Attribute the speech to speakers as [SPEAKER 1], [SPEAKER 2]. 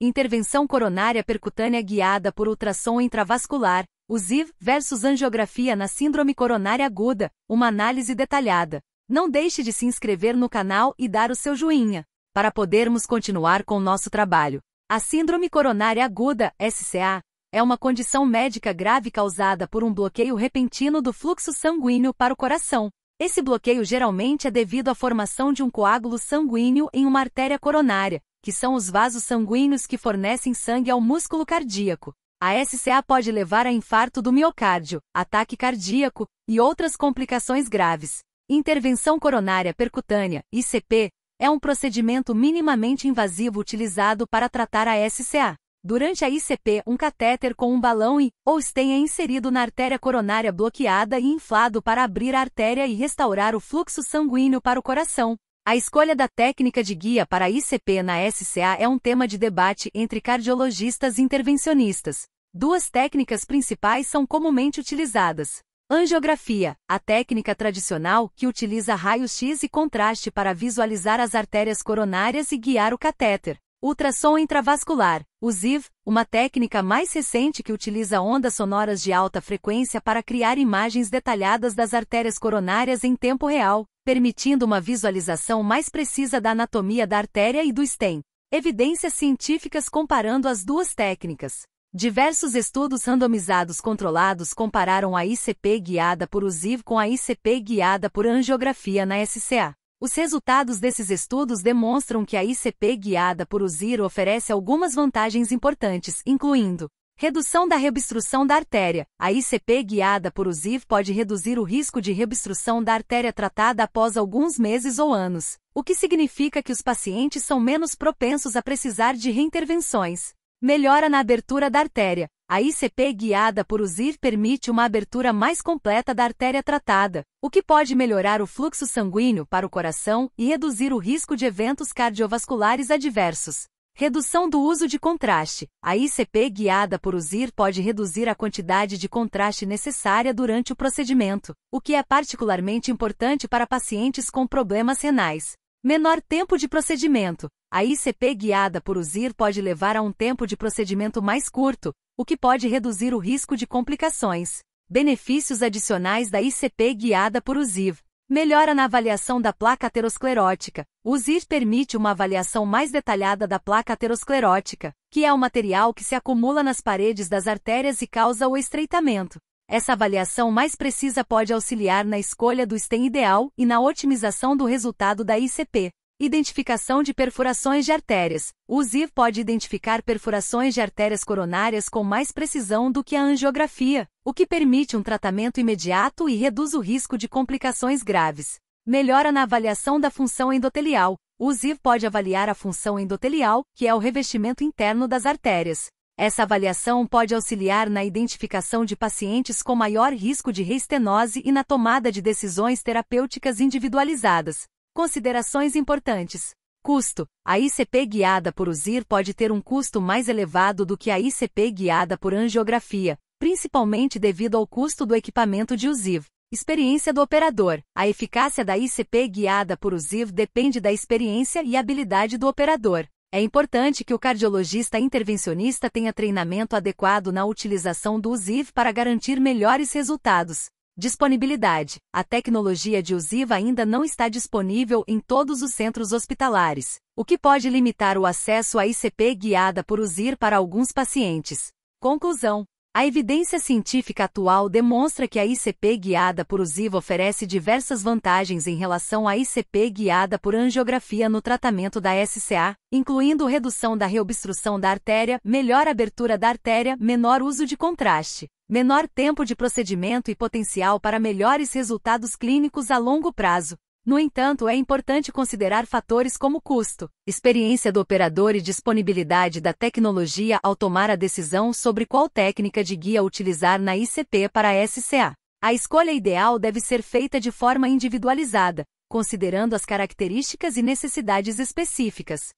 [SPEAKER 1] intervenção coronária percutânea guiada por ultrassom intravascular, USIV versus angiografia na síndrome coronária aguda, uma análise detalhada. Não deixe de se inscrever no canal e dar o seu joinha, para podermos continuar com nosso trabalho. A síndrome coronária aguda, SCA, é uma condição médica grave causada por um bloqueio repentino do fluxo sanguíneo para o coração. Esse bloqueio geralmente é devido à formação de um coágulo sanguíneo em uma artéria coronária, que são os vasos sanguíneos que fornecem sangue ao músculo cardíaco. A SCA pode levar a infarto do miocárdio, ataque cardíaco e outras complicações graves. Intervenção coronária percutânea, ICP, é um procedimento minimamente invasivo utilizado para tratar a SCA. Durante a ICP, um catéter com um balão e ou stent é inserido na artéria coronária bloqueada e inflado para abrir a artéria e restaurar o fluxo sanguíneo para o coração. A escolha da técnica de guia para ICP na SCA é um tema de debate entre cardiologistas e intervencionistas. Duas técnicas principais são comumente utilizadas. Angiografia, a técnica tradicional que utiliza raio-x e contraste para visualizar as artérias coronárias e guiar o catéter. Ultrassom intravascular, o ZIV, uma técnica mais recente que utiliza ondas sonoras de alta frequência para criar imagens detalhadas das artérias coronárias em tempo real, permitindo uma visualização mais precisa da anatomia da artéria e do stem. Evidências científicas comparando as duas técnicas. Diversos estudos randomizados controlados compararam a ICP guiada por USIV com a ICP guiada por angiografia na SCA. Os resultados desses estudos demonstram que a ICP guiada por USIR oferece algumas vantagens importantes, incluindo Redução da reobstrução da artéria. A ICP guiada por USIV pode reduzir o risco de reobstrução da artéria tratada após alguns meses ou anos, o que significa que os pacientes são menos propensos a precisar de reintervenções. Melhora na abertura da artéria. A ICP guiada por USIV permite uma abertura mais completa da artéria tratada, o que pode melhorar o fluxo sanguíneo para o coração e reduzir o risco de eventos cardiovasculares adversos. Redução do uso de contraste. A ICP guiada por USIR pode reduzir a quantidade de contraste necessária durante o procedimento, o que é particularmente importante para pacientes com problemas renais. Menor tempo de procedimento. A ICP guiada por USIR pode levar a um tempo de procedimento mais curto, o que pode reduzir o risco de complicações. Benefícios adicionais da ICP guiada por USIR Melhora na avaliação da placa aterosclerótica. O ZIR permite uma avaliação mais detalhada da placa aterosclerótica, que é o material que se acumula nas paredes das artérias e causa o estreitamento. Essa avaliação mais precisa pode auxiliar na escolha do stem ideal e na otimização do resultado da ICP. Identificação de perfurações de artérias. O ZIV pode identificar perfurações de artérias coronárias com mais precisão do que a angiografia, o que permite um tratamento imediato e reduz o risco de complicações graves. Melhora na avaliação da função endotelial. O ZIV pode avaliar a função endotelial, que é o revestimento interno das artérias. Essa avaliação pode auxiliar na identificação de pacientes com maior risco de reestenose e na tomada de decisões terapêuticas individualizadas. Considerações importantes. Custo. A ICP guiada por USIR pode ter um custo mais elevado do que a ICP guiada por angiografia, principalmente devido ao custo do equipamento de USIV. Experiência do operador. A eficácia da ICP guiada por USIV depende da experiência e habilidade do operador. É importante que o cardiologista intervencionista tenha treinamento adequado na utilização do USIV para garantir melhores resultados. Disponibilidade: A tecnologia USIVA ainda não está disponível em todos os centros hospitalares, o que pode limitar o acesso à ICP guiada por USIR para alguns pacientes. Conclusão: a evidência científica atual demonstra que a ICP guiada por usiva oferece diversas vantagens em relação à ICP guiada por angiografia no tratamento da SCA, incluindo redução da reobstrução da artéria, melhor abertura da artéria, menor uso de contraste, menor tempo de procedimento e potencial para melhores resultados clínicos a longo prazo. No entanto, é importante considerar fatores como custo, experiência do operador e disponibilidade da tecnologia ao tomar a decisão sobre qual técnica de guia utilizar na ICP para a SCA. A escolha ideal deve ser feita de forma individualizada, considerando as características e necessidades específicas.